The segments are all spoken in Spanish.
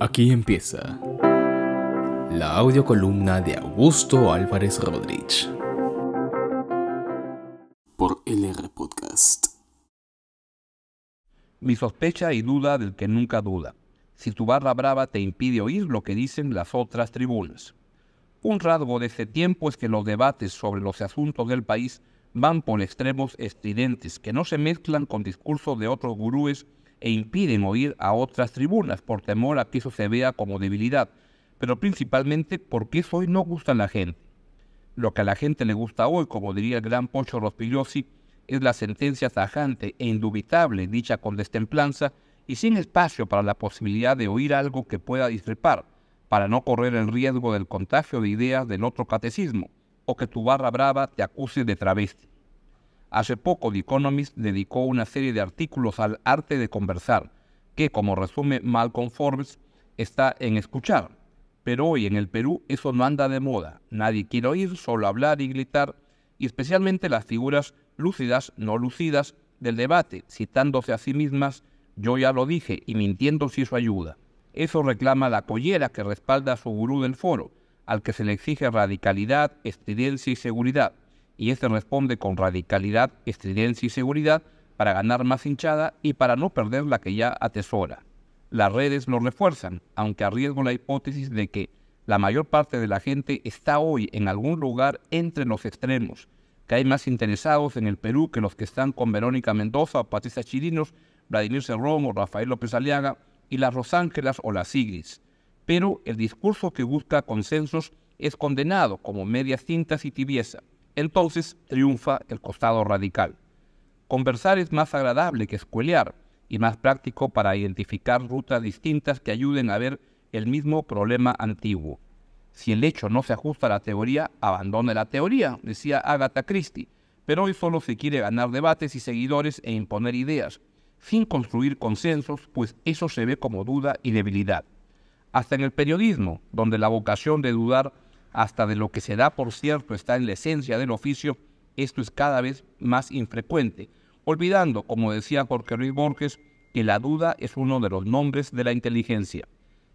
Aquí empieza la audiocolumna de Augusto Álvarez Rodríguez por LR Podcast. Mi sospecha y duda del que nunca duda. Si tu barra brava te impide oír lo que dicen las otras tribunas. Un rasgo de este tiempo es que los debates sobre los asuntos del país van por extremos estridentes que no se mezclan con discursos de otros gurúes e impiden oír a otras tribunas por temor a que eso se vea como debilidad, pero principalmente porque eso hoy no gusta a la gente. Lo que a la gente le gusta hoy, como diría el gran Poncho Rospigliosi, es la sentencia tajante e indubitable dicha con destemplanza y sin espacio para la posibilidad de oír algo que pueda disrepar, para no correr el riesgo del contagio de ideas del otro catecismo, o que tu barra brava te acuse de travesti. Hace poco The Economist dedicó una serie de artículos al arte de conversar, que como resume Malcolm Forbes, está en escuchar. Pero hoy en el Perú eso no anda de moda. Nadie quiere oír, solo hablar y gritar, y especialmente las figuras lúcidas, no lucidas, del debate, citándose a sí mismas, yo ya lo dije, y mintiendo si eso ayuda. Eso reclama la collera que respalda a su gurú del foro, al que se le exige radicalidad, estridencia y seguridad y este responde con radicalidad, estridencia y seguridad para ganar más hinchada y para no perder la que ya atesora. Las redes lo refuerzan, aunque arriesgo la hipótesis de que la mayor parte de la gente está hoy en algún lugar entre los extremos, que hay más interesados en el Perú que los que están con Verónica Mendoza, Patricia Chirinos, Vladimir Serrón o Rafael López Aliaga y las Rosángelas o las Sigris. Pero el discurso que busca consensos es condenado como medias tintas y tibieza. Entonces triunfa el costado radical. Conversar es más agradable que escuelear y más práctico para identificar rutas distintas que ayuden a ver el mismo problema antiguo. Si el hecho no se ajusta a la teoría, abandone la teoría, decía Agatha Christie, pero hoy solo se quiere ganar debates y seguidores e imponer ideas, sin construir consensos, pues eso se ve como duda y debilidad. Hasta en el periodismo, donde la vocación de dudar hasta de lo que se da, por cierto, está en la esencia del oficio, esto es cada vez más infrecuente, olvidando, como decía Jorge Luis Borges, que la duda es uno de los nombres de la inteligencia.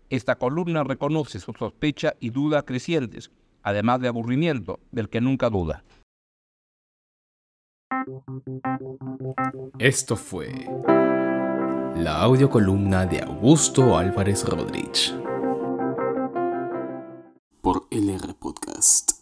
Esta columna reconoce su sospecha y duda crecientes, además de aburrimiento, del que nunca duda. Esto fue la audiocolumna de Augusto Álvarez Rodríguez. podcast.